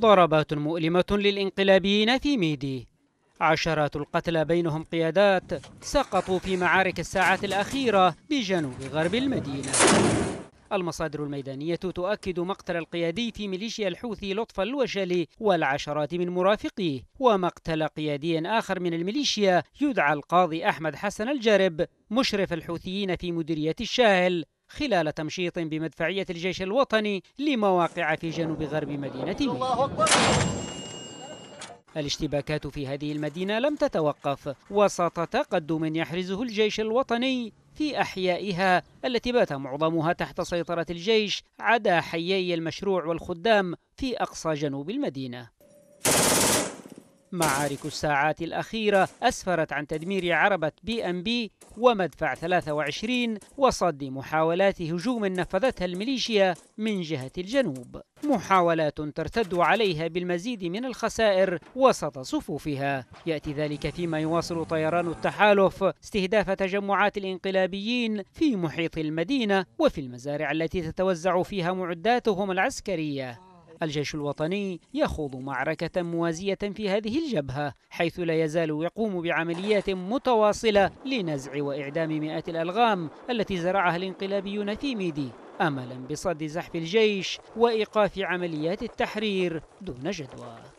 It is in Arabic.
ضربات مؤلمة للإنقلابيين في ميدي عشرات القتلى بينهم قيادات سقطوا في معارك الساعات الأخيرة بجنوب غرب المدينة المصادر الميدانية تؤكد مقتل القيادي في ميليشيا الحوثي لطف الوشلي والعشرات من مرافقيه ومقتل قيادي آخر من الميليشيا يدعى القاضي أحمد حسن الجرب مشرف الحوثيين في مديرية الشاهل خلال تمشيط بمدفعية الجيش الوطني لمواقع في جنوب غرب مدينة الاشتباكات في هذه المدينة لم تتوقف وسط تقدم يحرزه الجيش الوطني في أحيائها التي بات معظمها تحت سيطرة الجيش عدا حيي المشروع والخدام في أقصى جنوب المدينة معارك الساعات الأخيرة أسفرت عن تدمير عربة بي أم بي ومدفع 23 وصد محاولات هجوم نفذتها الميليشيا من جهة الجنوب محاولات ترتد عليها بالمزيد من الخسائر وسط صفوفها يأتي ذلك فيما يواصل طيران التحالف استهداف تجمعات الانقلابيين في محيط المدينة وفي المزارع التي تتوزع فيها معداتهم العسكرية الجيش الوطني يخوض معركة موازية في هذه الجبهة حيث لا يزال يقوم بعمليات متواصلة لنزع وإعدام مئات الألغام التي زرعها الانقلابيون في ميدي املا بصد زحف الجيش وايقاف عمليات التحرير دون جدوى